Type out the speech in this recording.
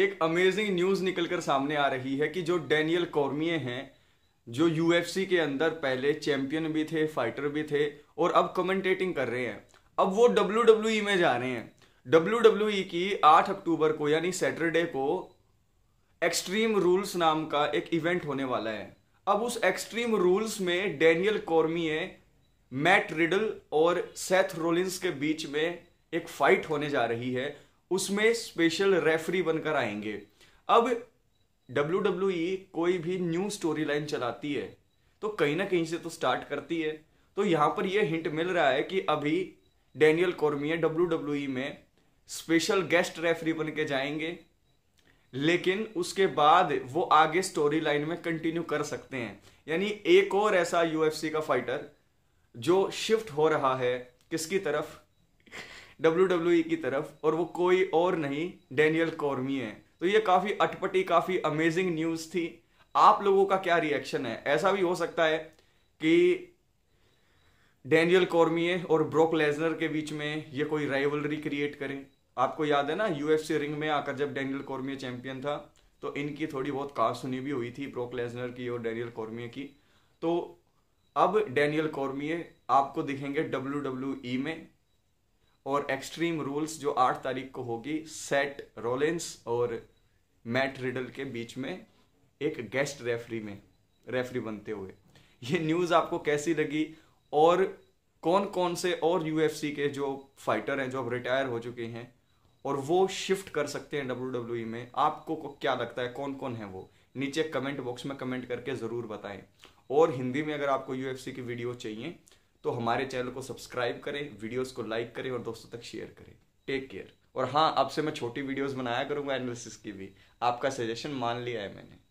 एक amazing news निकलकर सामने आ रही है कि जो डेनियल कॉर्मिए हैं जो यूएफसी के अंदर पहले चैंपियन भी थे फाइटर भी थे और अब कमेंटेटिंग कर रहे हैं अब वो डब्ल्यू डब्ल्यू e में जा रहे हैं डब्ल्यू डब्ल्यू e की 8 अक्टूबर को यानी सैटरडे को एक्सट्रीम रूल्स नाम का एक इवेंट होने वाला है अब उस एक्सट्रीम रूल्स में डेनियल कॉर्मिए मैट रिडल और सेथ रोलिंस के बीच में एक फाइट होने जा रही है उसमें स्पेशल रेफरी बनकर आएंगे अब डब्ल्यू e कोई भी न्यू स्टोरी लाइन चलाती है तो कहीं ना कहीं से तो स्टार्ट करती है तो यहाँ पर यह हिंट मिल रहा है कि अभी डेनियल कौरमिया डब्ल्यू में स्पेशल गेस्ट रेफरी बन के जाएंगे लेकिन उसके बाद वो आगे स्टोरी लाइन में कंटिन्यू कर सकते हैं यानी एक और ऐसा यूएफसी का फाइटर जो शिफ्ट हो रहा है किसकी तरफ डब्ल्यू डब्ल्यू e की तरफ और वो कोई और नहीं डेनियल कॉर्मी है तो ये काफ़ी अटपटी काफ़ी अमेजिंग न्यूज़ थी आप लोगों का क्या रिएक्शन है ऐसा भी हो सकता है कि डेनियल कॉर्मिए और ब्रोक लेजनर के बीच में ये कोई राइवलरी क्रिएट करें आपको याद है ना यूएफसी रिंग में आकर जब डेनियल कॉर्मिए चैंपियन था तो इनकी थोड़ी बहुत कार सुनी भी हुई थी ब्रोक लेजनर की और डेनियल कॉर्मिए की तो अब डेनियल कॉर्मिए आपको दिखेंगे डब्ल्यू e में और एक्सट्रीम रूल्स जो आठ तारीख को होगी सेट रोलेंस और मैट रिडल के बीच में एक गेस्ट रेफरी में रेफरी बनते हुए ये न्यूज़ आपको कैसी लगी और कौन कौन से और यूएफसी के जो फाइटर हैं जो अब रिटायर हो चुके हैं और वो शिफ्ट कर सकते हैं डब्ल्यू डब्ल्यू e में आपको क्या लगता है कौन कौन है वो नीचे कमेंट बॉक्स में कमेंट करके ज़रूर बताएं और हिंदी में अगर आपको यूएफसी की वीडियो चाहिए तो हमारे चैनल को सब्सक्राइब करें वीडियोस को लाइक करें और दोस्तों तक शेयर करें टेक केयर और हाँ आपसे मैं छोटी वीडियोस बनाया करूँगा एनालिसिस की भी आपका सजेशन मान लिया है मैंने